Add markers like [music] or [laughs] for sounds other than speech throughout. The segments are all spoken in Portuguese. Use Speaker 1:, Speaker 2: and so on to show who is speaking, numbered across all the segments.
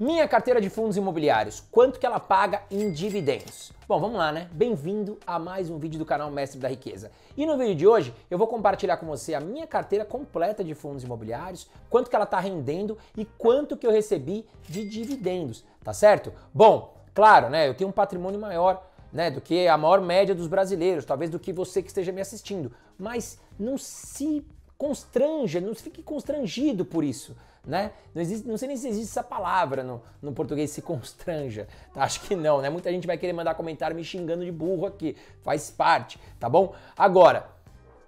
Speaker 1: Minha carteira de fundos imobiliários, quanto que ela paga em dividendos? Bom, vamos lá, né? Bem-vindo a mais um vídeo do canal Mestre da Riqueza. E no vídeo de hoje eu vou compartilhar com você a minha carteira completa de fundos imobiliários, quanto que ela está rendendo e quanto que eu recebi de dividendos, tá certo? Bom, claro, né? Eu tenho um patrimônio maior né, do que a maior média dos brasileiros, talvez do que você que esteja me assistindo, mas não se constranja, não fique constrangido por isso né? Não, existe, não sei nem se existe essa palavra no, no português, se constranja, tá? [laughs] Acho que não, né? Muita gente vai querer mandar comentário me xingando de burro aqui, faz parte, tá bom? Agora,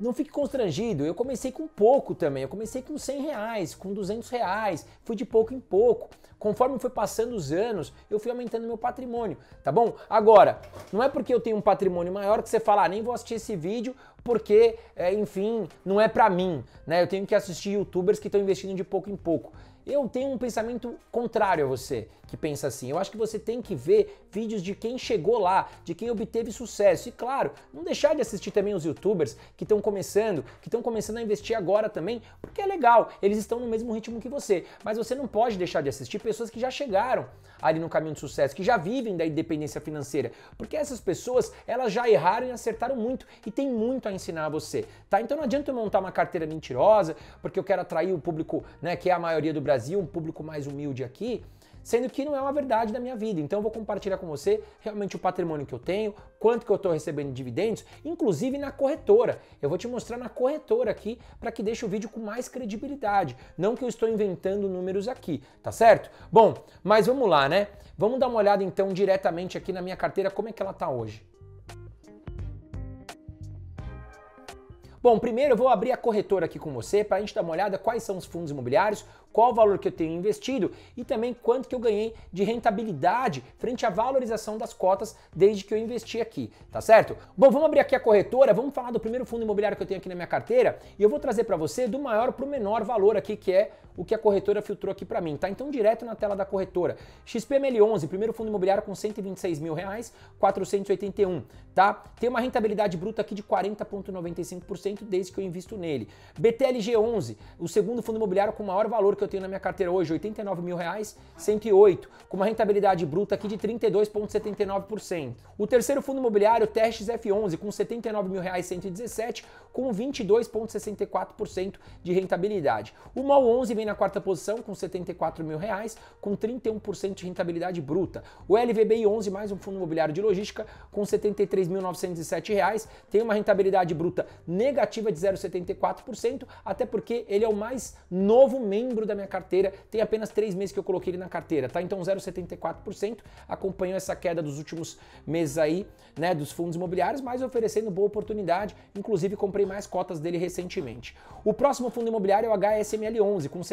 Speaker 1: não fique constrangido. Eu comecei com pouco também. Eu comecei com 100 reais, com 200 reais. Fui de pouco em pouco. Conforme foi passando os anos, eu fui aumentando meu patrimônio, tá bom? Agora, não é porque eu tenho um patrimônio maior que você fala, ah, nem vou assistir esse vídeo porque, é, enfim, não é para mim, né? Eu tenho que assistir youtubers que estão investindo de pouco em pouco. Eu tenho um pensamento contrário a você que pensa assim. Eu acho que você tem que ver vídeos de quem chegou lá, de quem obteve sucesso. E claro, não deixar de assistir também os youtubers que estão começando, que estão começando a investir agora também, porque é legal, eles estão no mesmo ritmo que você. Mas você não pode deixar de assistir pessoas que já chegaram ali no caminho do sucesso, que já vivem da independência financeira, porque essas pessoas, elas já erraram e acertaram muito e tem muito a ensinar a você, tá? Então não adianta eu montar uma carteira mentirosa, porque eu quero atrair o público, né, que é a maioria do Brasil, um público mais humilde aqui, sendo que não é uma verdade da minha vida. Então eu vou compartilhar com você realmente o patrimônio que eu tenho, quanto que eu estou recebendo de dividendos, inclusive na corretora. Eu vou te mostrar na corretora aqui para que deixe o vídeo com mais credibilidade, não que eu estou inventando números aqui, tá certo? Bom, mas vamos lá, né? Vamos dar uma olhada então diretamente aqui na minha carteira como é que ela está hoje. Bom, primeiro eu vou abrir a corretora aqui com você para a gente dar uma olhada quais são os fundos imobiliários, qual o valor que eu tenho investido e também quanto que eu ganhei de rentabilidade frente à valorização das cotas desde que eu investi aqui, tá certo? Bom, vamos abrir aqui a corretora, vamos falar do primeiro fundo imobiliário que eu tenho aqui na minha carteira e eu vou trazer para você do maior para o menor valor aqui, que é o que a corretora filtrou aqui para mim, tá? Então, direto na tela da corretora. XPML11, primeiro fundo imobiliário com 126 mil reais, 481, tá? Tem uma rentabilidade bruta aqui de 40,95% desde que eu invisto nele. BTLG11, o segundo fundo imobiliário com maior valor que eu tenho na minha carteira hoje, 89 mil reais, 108, com uma rentabilidade bruta aqui de 32,79%. O terceiro fundo imobiliário, Testes F11, com 79 mil reais, 117, com 22,64% de rentabilidade. O MOL 11 vem na quarta posição com 74 mil reais, com 31% de rentabilidade bruta. O LVBI 11, mais um fundo imobiliário de logística, com 73.907 reais, tem uma rentabilidade bruta negativa de 0,74%, até porque ele é o mais novo membro da da minha carteira, tem apenas três meses que eu coloquei ele na carteira, tá? Então 0,74% acompanhou essa queda dos últimos meses aí, né, dos fundos imobiliários, mas oferecendo boa oportunidade, inclusive comprei mais cotas dele recentemente. O próximo fundo imobiliário é o HSML11, com R$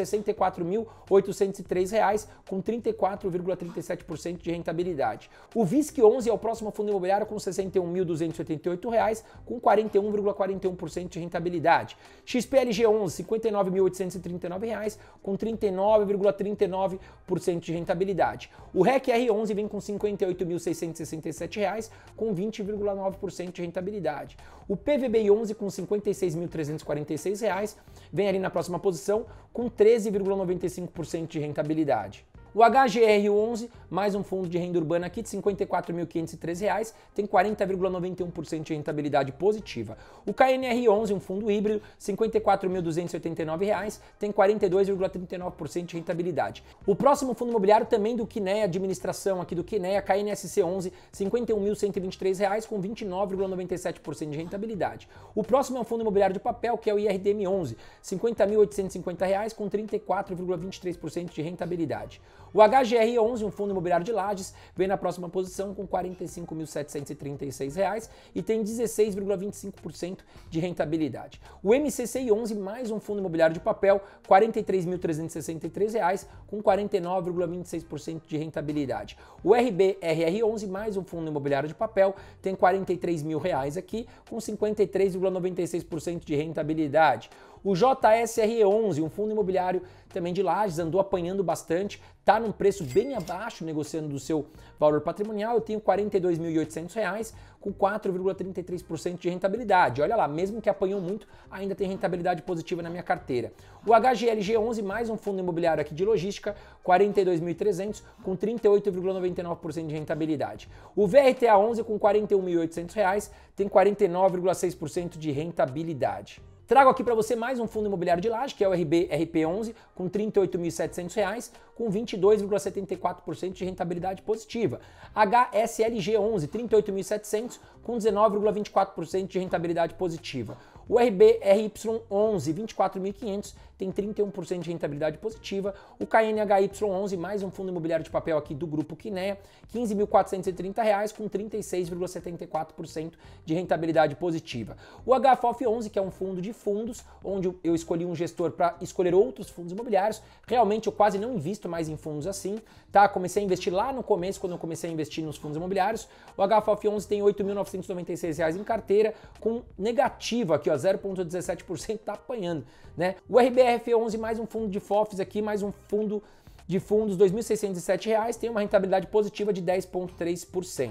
Speaker 1: 64.803, com 34,37% de rentabilidade. O VISC11 é o próximo fundo imobiliário com R$ 61.288, com 41,41% de rentabilidade. XPLG11, R$ 59.839, com com 39,39% de rentabilidade. O REC R11 vem com R$ 58.667, com 20,9% de rentabilidade. O PVB 11 com R$ 56.346, vem ali na próxima posição, com 13,95% de rentabilidade. O HGR11, mais um fundo de renda urbana aqui de R$ 54.513, tem 40,91% de rentabilidade positiva. O KNR11, um fundo híbrido, R$ 54.289, tem 42,39% de rentabilidade. O próximo fundo imobiliário também do Quiné, administração aqui do Quiné, KNSC11, R$ 51.123 com 29,97% de rentabilidade. O próximo é um fundo imobiliário de papel, que é o IRDM11, R$ 50.850 com 34,23% de rentabilidade. O HGR11, um fundo imobiliário de lajes, vem na próxima posição com R$ 45.736 e tem 16,25% de rentabilidade. O mcc 11 mais um fundo imobiliário de papel, R$ 43.363 com 49,26% de rentabilidade. O RBRR11, mais um fundo imobiliário de papel, tem R$ 43 mil reais aqui com 53,96% de rentabilidade. O JSRE11, um fundo imobiliário também de lajes, andou apanhando bastante, está num preço bem abaixo negociando do seu valor patrimonial. Eu tenho R$ 42.800 com 4,33% de rentabilidade. Olha lá, mesmo que apanhou muito, ainda tem rentabilidade positiva na minha carteira. O HGLG11, mais um fundo imobiliário aqui de logística, 42.300 com 38,99% de rentabilidade. O VRTA11 com R$ 41.800 tem 49,6% de rentabilidade. Trago aqui para você mais um fundo imobiliário de laje, que é o RB, RP11, com R$ 38.700, com 22,74% de rentabilidade positiva. HSLG11, 38.700, com 19,24% de rentabilidade positiva. O RBRY11, 24.500, tem 31% de rentabilidade positiva. O KNHY11, mais um fundo imobiliário de papel aqui do grupo Quinéia, R$ 15.430 com 36,74% de rentabilidade positiva. O HFOF11, que é um fundo de fundos, onde eu escolhi um gestor para escolher outros fundos imobiliários. Realmente eu quase não invisto mais em fundos assim, tá? Comecei a investir lá no começo, quando eu comecei a investir nos fundos imobiliários. O HFOF11 tem R$ 8.996 em carteira, com negativa aqui, ó, 0,17%, tá apanhando, né? O RBR TRF11 mais um fundo de FOFs aqui, mais um fundo de fundos, R$ 2.607, tem uma rentabilidade positiva de 10,3%.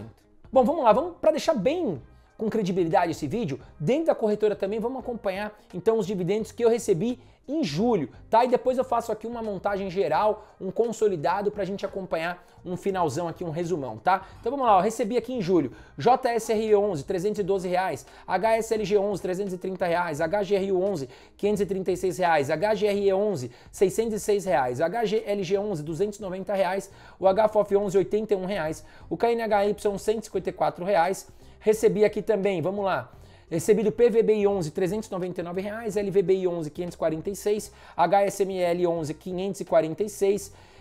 Speaker 1: Bom, vamos lá, vamos para deixar bem com credibilidade esse vídeo? Dentro da corretora também vamos acompanhar então os dividendos que eu recebi em julho, tá? E depois eu faço aqui uma montagem geral, um consolidado para a gente acompanhar um finalzão aqui, um resumão, tá? Então vamos lá, eu recebi aqui em julho JSR11 312 reais, HSLG11 330 reais, HGRU11 536 reais, HGRE11 606 reais, HGLG11 290 reais, o HFOF11 81 reais, o KNHY 154 reais Recebi aqui também, vamos lá. Recebi do PVBI 11 399 reais, LVBI 11 546, HSML 11 546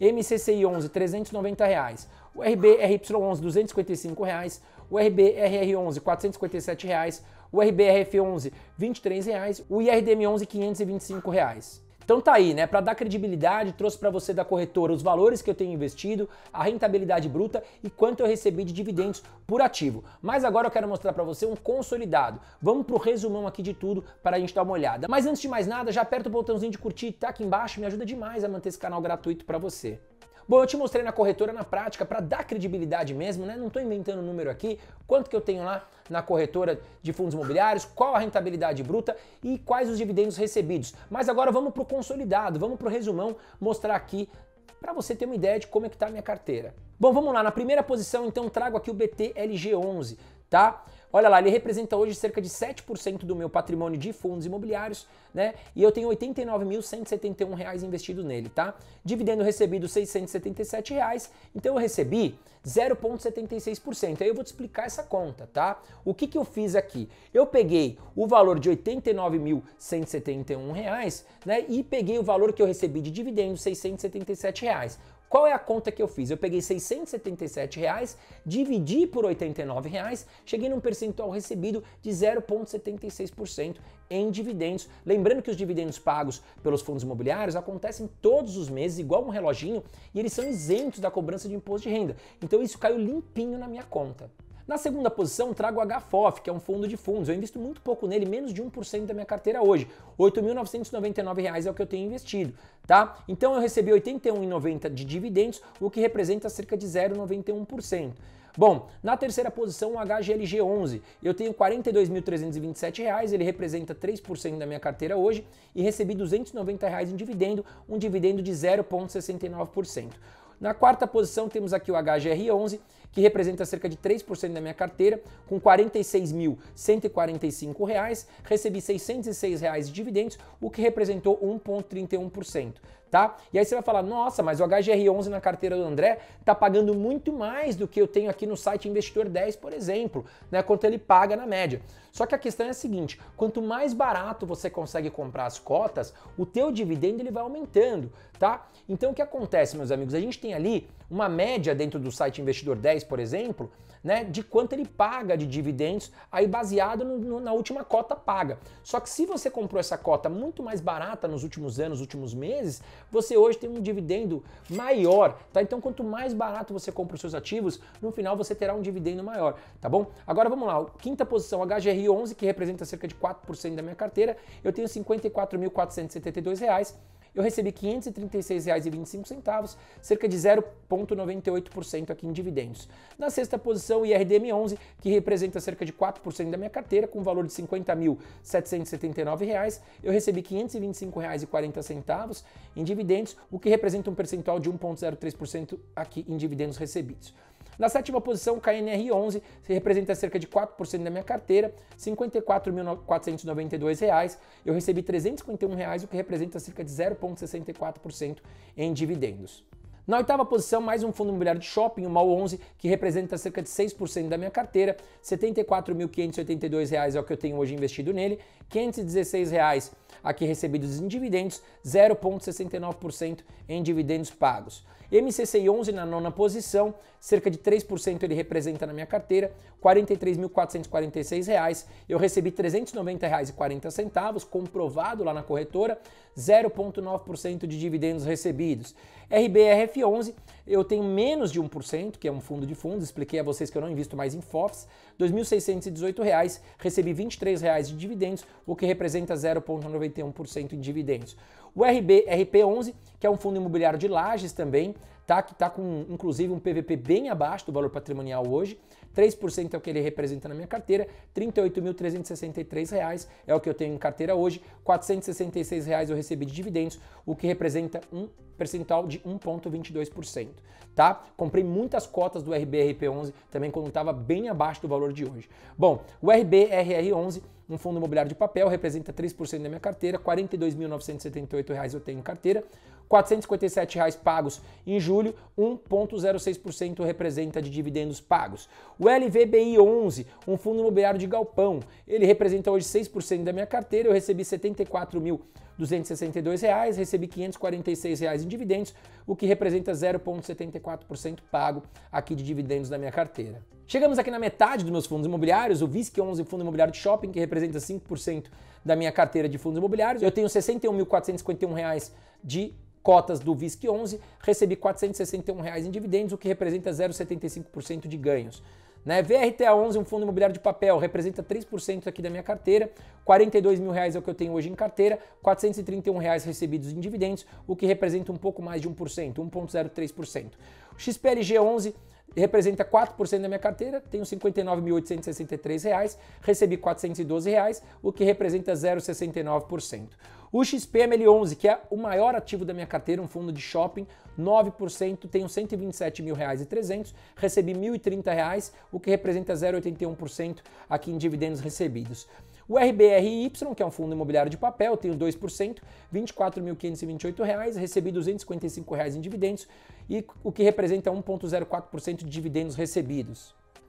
Speaker 1: MCCI 11 390 reais, o RBRY 11 255 reais, o RBRR 11 457 reais, o RBRF 11 23 reais, o IRDM 11 525 reais. Então tá aí, né? Para dar credibilidade, trouxe para você da corretora os valores que eu tenho investido, a rentabilidade bruta e quanto eu recebi de dividendos por ativo. Mas agora eu quero mostrar para você um consolidado. Vamos pro resumão aqui de tudo para a gente dar uma olhada. Mas antes de mais nada, já aperta o botãozinho de curtir, tá aqui embaixo, me ajuda demais a manter esse canal gratuito para você. Bom, eu te mostrei na corretora na prática para dar credibilidade mesmo, né? Não estou inventando o um número aqui. Quanto que eu tenho lá na corretora de fundos imobiliários? Qual a rentabilidade bruta e quais os dividendos recebidos? Mas agora vamos para o consolidado, vamos para o resumão mostrar aqui para você ter uma ideia de como é que está a minha carteira. Bom, vamos lá. Na primeira posição, então, trago aqui o BTLG11, tá? Olha lá, ele representa hoje cerca de 7% do meu patrimônio de fundos imobiliários, né? E eu tenho R$ 89.171 investido nele, tá? Dividendo recebido R$ 677, reais, então eu recebi 0,76%. Aí eu vou te explicar essa conta, tá? O que, que eu fiz aqui? Eu peguei o valor de R$ 89.171, né? E peguei o valor que eu recebi de dividendo, R$ 677. Reais. Qual é a conta que eu fiz? Eu peguei 677 reais, dividi por 89 reais, cheguei num percentual recebido de 0,76% em dividendos. Lembrando que os dividendos pagos pelos fundos imobiliários acontecem todos os meses, igual um reloginho, e eles são isentos da cobrança de imposto de renda. Então isso caiu limpinho na minha conta. Na segunda posição, trago o HFOF, que é um fundo de fundos. Eu invisto muito pouco nele, menos de 1% da minha carteira hoje. R$ 8.999 é o que eu tenho investido, tá? Então eu recebi R$ 81,90 de dividendos, o que representa cerca de 0,91%. Bom, na terceira posição, o HGLG11. Eu tenho R$ 42.327, ele representa 3% da minha carteira hoje e recebi R$ 290 reais em dividendo, um dividendo de 0,69%. Na quarta posição, temos aqui o HGR11 que representa cerca de 3% da minha carteira, com R$ 46.145, recebi R$ 606 de dividendos, o que representou 1,31% tá? E aí você vai falar, nossa, mas o HGR11 na carteira do André tá pagando muito mais do que eu tenho aqui no site Investidor 10, por exemplo, né? Quanto ele paga na média. Só que a questão é a seguinte, quanto mais barato você consegue comprar as cotas, o teu dividendo ele vai aumentando, tá? Então o que acontece, meus amigos? A gente tem ali uma média dentro do site Investidor 10, por exemplo, né, de quanto ele paga de dividendos aí baseado no, no, na última cota paga. Só que se você comprou essa cota muito mais barata nos últimos anos, últimos meses, você hoje tem um dividendo maior, tá? Então, quanto mais barato você compra os seus ativos, no final você terá um dividendo maior, tá bom? Agora vamos lá, quinta posição, HGR11, que representa cerca de 4% da minha carteira, eu tenho R$ 54.472 eu recebi R$ 536,25, cerca de 0,98% aqui em dividendos. Na sexta posição, o IRDM11, que representa cerca de 4% da minha carteira, com valor de R$ 50.779, eu recebi R$ 525,40 em dividendos, o que representa um percentual de 1,03% aqui em dividendos recebidos. Na sétima posição, o KNR11 representa cerca de 4% da minha carteira, R$ 54.492. Eu recebi R$ 351, reais, o que representa cerca de 0,64% em dividendos. Na oitava posição, mais um fundo imobiliário de shopping, o MAL11, que representa cerca de 6% da minha carteira. R$ 74.582 é o que eu tenho hoje investido nele. 516 reais aqui recebidos em dividendos, 0,69% em dividendos pagos. MCCI 11 na nona posição, cerca de 3% ele representa na minha carteira, R$ 43.446. Eu recebi R$ 390,40, comprovado lá na corretora, 0,9% de dividendos recebidos. RBRF11, eu tenho menos de 1%, que é um fundo de fundos, expliquei a vocês que eu não invisto mais em FOFs, R$ 2.618, recebi R$ 23 reais de dividendos, o que representa 0,91% em dividendos. O rbrp 11 que é um fundo imobiliário de lajes também, tá? que está com inclusive um PVP bem abaixo do valor patrimonial hoje. 3% é o que ele representa na minha carteira, R$ 38.363 é o que eu tenho em carteira hoje, R$ 466 reais eu recebi de dividendos, o que representa um percentual de 1,22%. Tá? Comprei muitas cotas do RBRP11 também quando estava bem abaixo do valor de hoje. Bom, o RBRR11 um fundo imobiliário de papel representa 3% da minha carteira, R$ 42.978 eu tenho em carteira, R$ 457 reais pagos em julho, 1,06% representa de dividendos pagos. O LVBI 11, um fundo imobiliário de galpão, ele representa hoje 6% da minha carteira, eu recebi R$ 74.000 mil 262 reais, recebi 546 reais em dividendos, o que representa 0,74% pago aqui de dividendos da minha carteira. Chegamos aqui na metade dos meus fundos imobiliários, o VISC 11 Fundo Imobiliário de Shopping, que representa 5% da minha carteira de fundos imobiliários. Eu tenho R$ reais de cotas do VISC 11, recebi R$ 461 reais em dividendos, o que representa 0,75% de ganhos. Né? VRTA11, um fundo imobiliário de papel, representa 3% aqui da minha carteira, 42 mil reais é o que eu tenho hoje em carteira, 431 reais recebidos em dividendos, o que representa um pouco mais de 1%, 1,03%. XPLG11 representa 4% da minha carteira, tenho R$ reais. recebi R$ 412, reais, o que representa 0,69%. O XPML11, que é o maior ativo da minha carteira, um fundo de shopping, 9%, tenho 127 mil reais e 300, recebi 1.030 reais, o que representa 0,81% aqui em dividendos recebidos. O RBRY, que é um fundo imobiliário de papel, tenho 2%, R$ 24.528, recebi R$ 255 reais em dividendos, e o que representa 1,04% de dividendos recebidos.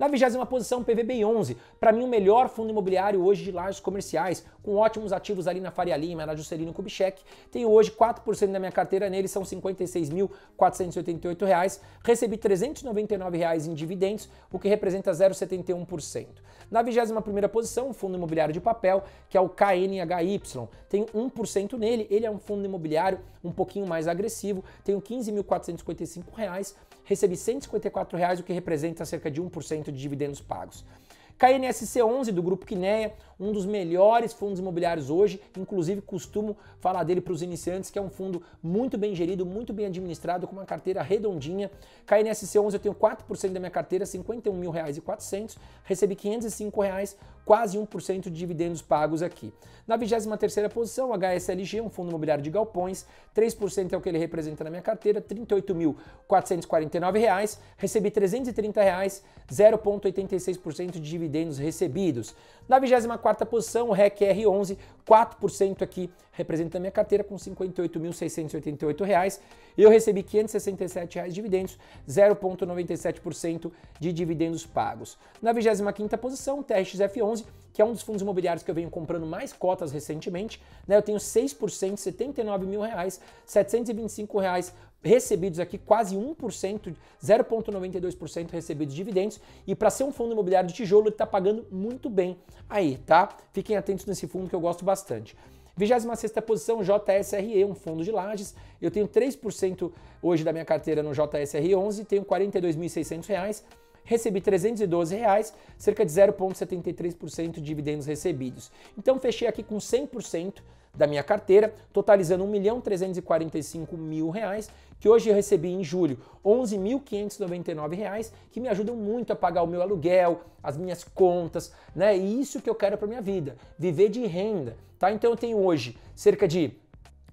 Speaker 1: Na vigésima posição, PVB11, para mim o melhor fundo imobiliário hoje de lajes comerciais, com ótimos ativos ali na Faria Lima, na Juscelino Kubitschek. Tenho hoje 4% da minha carteira nele, são R$ 56.488. Recebi R$ 399 reais em dividendos, o que representa 0,71%. Na 21 primeira posição, o fundo imobiliário de papel, que é o KNHY. Tenho 1% nele, ele é um fundo imobiliário um pouquinho mais agressivo, tenho R$ 15.455 recebi R$ 154, reais, o que representa cerca de 1% de dividendos pagos. KNSC11 do Grupo Quinéia, um dos melhores fundos imobiliários hoje, inclusive costumo falar dele para os iniciantes, que é um fundo muito bem gerido, muito bem administrado, com uma carteira redondinha. KNSC11 eu tenho 4% da minha carteira, R$ 51.400, recebi R$ 505,00, reais, quase 1% de dividendos pagos aqui. Na 23ª posição, HSLG, um fundo imobiliário de galpões, 3% é o que ele representa na minha carteira, R$ 38.449,00, recebi R$ 330,00, reais, 0,86% de dividendos dividendos recebidos. Na 24ª posição, o REC R11, 4% aqui, representa a minha carteira com R$ 58.688. Eu recebi R$ 567 reais de dividendos, 0,97% de dividendos pagos. Na 25ª posição, o TRXF11, que é um dos fundos imobiliários que eu venho comprando mais cotas recentemente, né? Eu tenho 6%, R$ 79.725 recebidos aqui quase 1%, 0,92% recebidos de dividendos. E para ser um fundo imobiliário de tijolo, ele está pagando muito bem aí, tá? Fiquem atentos nesse fundo que eu gosto bastante. 26 posição, JSRE, um fundo de lajes. Eu tenho 3% hoje da minha carteira no JSRE11, tenho R$ 42.600 recebi 312 reais, cerca de 0,73% de dividendos recebidos. Então fechei aqui com 100% da minha carteira, totalizando R$ reais que hoje eu recebi em julho R$ reais que me ajudam muito a pagar o meu aluguel, as minhas contas, né? E isso que eu quero para minha vida, viver de renda, tá? Então eu tenho hoje cerca de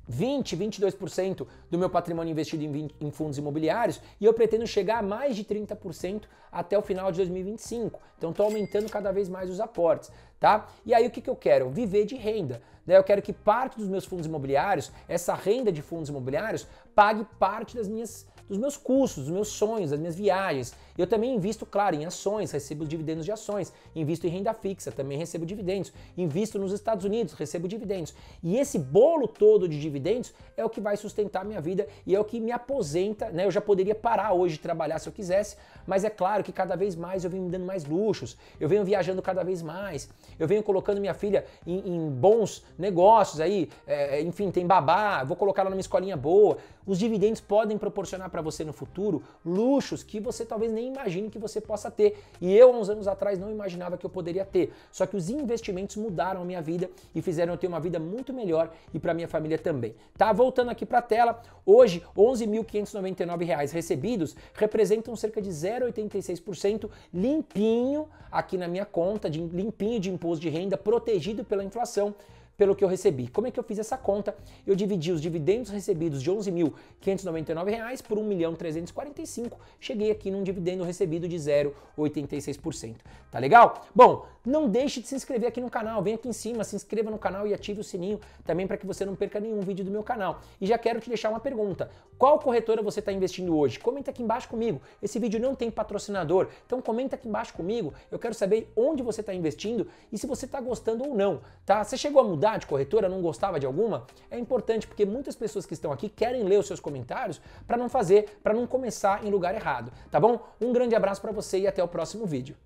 Speaker 1: 20, 22% do meu patrimônio investido em, em, fundos imobiliários e eu pretendo chegar a mais de 30% até o final de 2025. Então estou aumentando cada vez mais os aportes, tá? E aí o que, que eu quero? Viver de renda. Né? Eu quero que parte dos meus fundos imobiliários, essa renda de fundos imobiliários, pague parte das minhas dos meus custos, dos meus sonhos, das minhas viagens. Eu também invisto, claro, em ações, recebo dividendos de ações, invisto em renda fixa, também recebo dividendos, invisto nos Estados Unidos, recebo dividendos. E esse bolo todo de dividendos é o que vai sustentar a minha vida e é o que me aposenta, né? Eu já poderia parar hoje de trabalhar se eu quisesse, mas é claro que cada vez mais eu venho me dando mais luxos, eu venho viajando cada vez mais, eu venho colocando minha filha em, em bons negócios aí, é, é enfim, tem babá, vou colocar ela numa escolinha boa. Os dividendos podem proporcionar para você no futuro, luxos que você talvez nem imagine que você possa ter. E eu, há uns anos atrás, não imaginava que eu poderia ter. Só que os investimentos mudaram a minha vida e fizeram eu ter uma vida muito melhor e para minha família também. Tá? Voltando aqui para a tela, hoje, R$ 11.599 recebidos representam cerca de 0,86% limpinho aqui na minha conta, de limpinho de imposto de renda, protegido pela inflação pelo que eu recebi. Como é que eu fiz essa conta? Eu dividi os dividendos recebidos de R$ 11.599 por R$ 1.345. Cheguei aqui num dividendo recebido de 0,86%. Tá legal? Bom, não deixe de se inscrever aqui no canal, vem aqui em cima, se inscreva no canal e ative o sininho também para que você não perca nenhum vídeo do meu canal. E já quero te deixar uma pergunta: qual corretora você está investindo hoje? Comenta aqui embaixo comigo. Esse vídeo não tem patrocinador, então comenta aqui embaixo comigo. Eu quero saber onde você está investindo e se você está gostando ou não, tá? Você chegou a mudar de corretora, não gostava de alguma? É importante porque muitas pessoas que estão aqui querem ler os seus comentários para não fazer, para não começar em lugar errado, tá bom? Um grande abraço para você e até o próximo vídeo.